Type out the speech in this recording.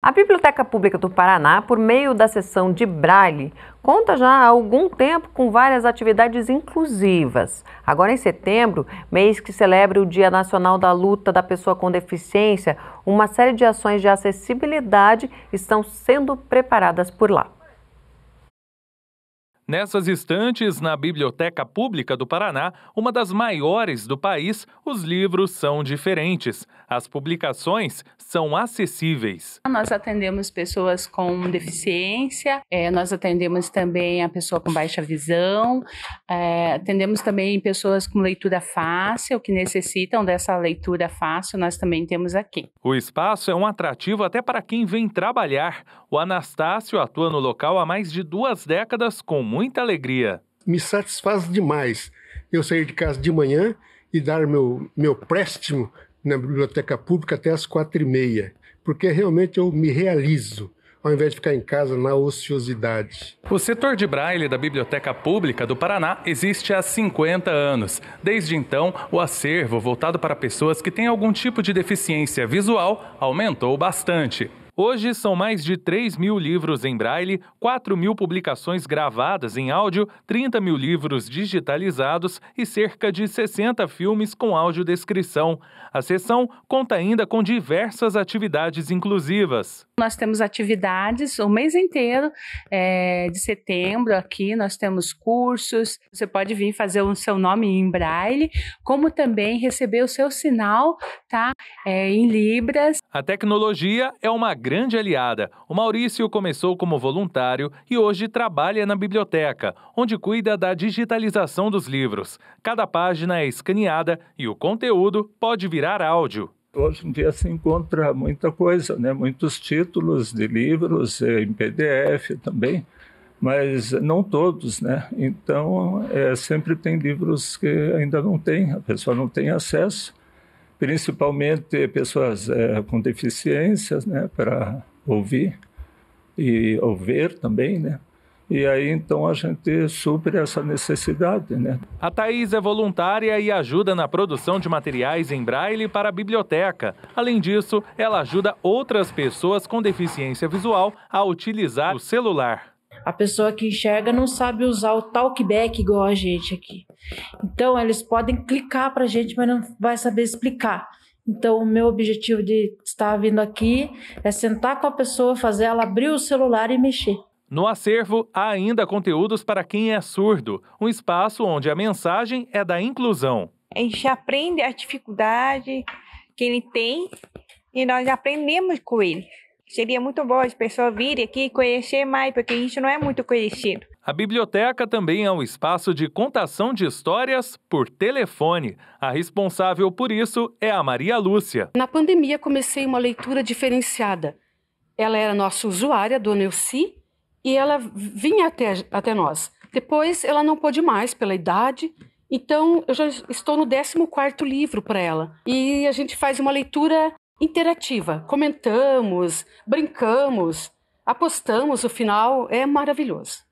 A Biblioteca Pública do Paraná, por meio da seção de Braille, conta já há algum tempo com várias atividades inclusivas. Agora, em setembro, mês que celebra o Dia Nacional da Luta da Pessoa com Deficiência, uma série de ações de acessibilidade estão sendo preparadas por lá. Nessas estantes, na Biblioteca Pública do Paraná, uma das maiores do país, os livros são diferentes. As publicações são acessíveis. Nós atendemos pessoas com deficiência, é, nós atendemos também a pessoa com baixa visão, é, atendemos também pessoas com leitura fácil, que necessitam dessa leitura fácil, nós também temos aqui. O espaço é um atrativo até para quem vem trabalhar. O Anastácio atua no local há mais de duas décadas com muito muita alegria. Me satisfaz demais eu sair de casa de manhã e dar meu, meu préstimo na biblioteca pública até as quatro e meia, porque realmente eu me realizo ao invés de ficar em casa na ociosidade. O setor de braille da Biblioteca Pública do Paraná existe há 50 anos. Desde então, o acervo voltado para pessoas que têm algum tipo de deficiência visual aumentou bastante. Hoje são mais de 3 mil livros em braille, 4 mil publicações gravadas em áudio, 30 mil livros digitalizados e cerca de 60 filmes com audiodescrição. A sessão conta ainda com diversas atividades inclusivas. Nós temos atividades o mês inteiro é, de setembro aqui, nós temos cursos, você pode vir fazer o seu nome em braille, como também receber o seu sinal tá, é, em libras. A tecnologia é uma grande aliada. O Maurício começou como voluntário e hoje trabalha na biblioteca, onde cuida da digitalização dos livros. Cada página é escaneada e o conteúdo pode virar áudio. Hoje em dia se encontra muita coisa, né? muitos títulos de livros eh, em PDF também, mas não todos, né? Então é, sempre tem livros que ainda não tem, a pessoa não tem acesso principalmente pessoas é, com deficiências, né, para ouvir e ouvir também, né? E aí então a gente supre essa necessidade, né? A Thaís é voluntária e ajuda na produção de materiais em braille para a biblioteca. Além disso, ela ajuda outras pessoas com deficiência visual a utilizar o celular. A pessoa que enxerga não sabe usar o talkback igual a gente aqui. Então, eles podem clicar para a gente, mas não vai saber explicar. Então, o meu objetivo de estar vindo aqui é sentar com a pessoa, fazer ela abrir o celular e mexer. No acervo, há ainda conteúdos para quem é surdo, um espaço onde a mensagem é da inclusão. A gente aprende a dificuldade que ele tem e nós aprendemos com ele. Seria muito bom as pessoas virem aqui e conhecer mais, porque a gente não é muito conhecido. A biblioteca também é um espaço de contação de histórias por telefone. A responsável por isso é a Maria Lúcia. Na pandemia, comecei uma leitura diferenciada. Ela era nossa usuária, dona Elci, e ela vinha até, até nós. Depois, ela não pôde mais pela idade, então eu já estou no 14 livro para ela. E a gente faz uma leitura interativa. Comentamos, brincamos, apostamos, o final é maravilhoso.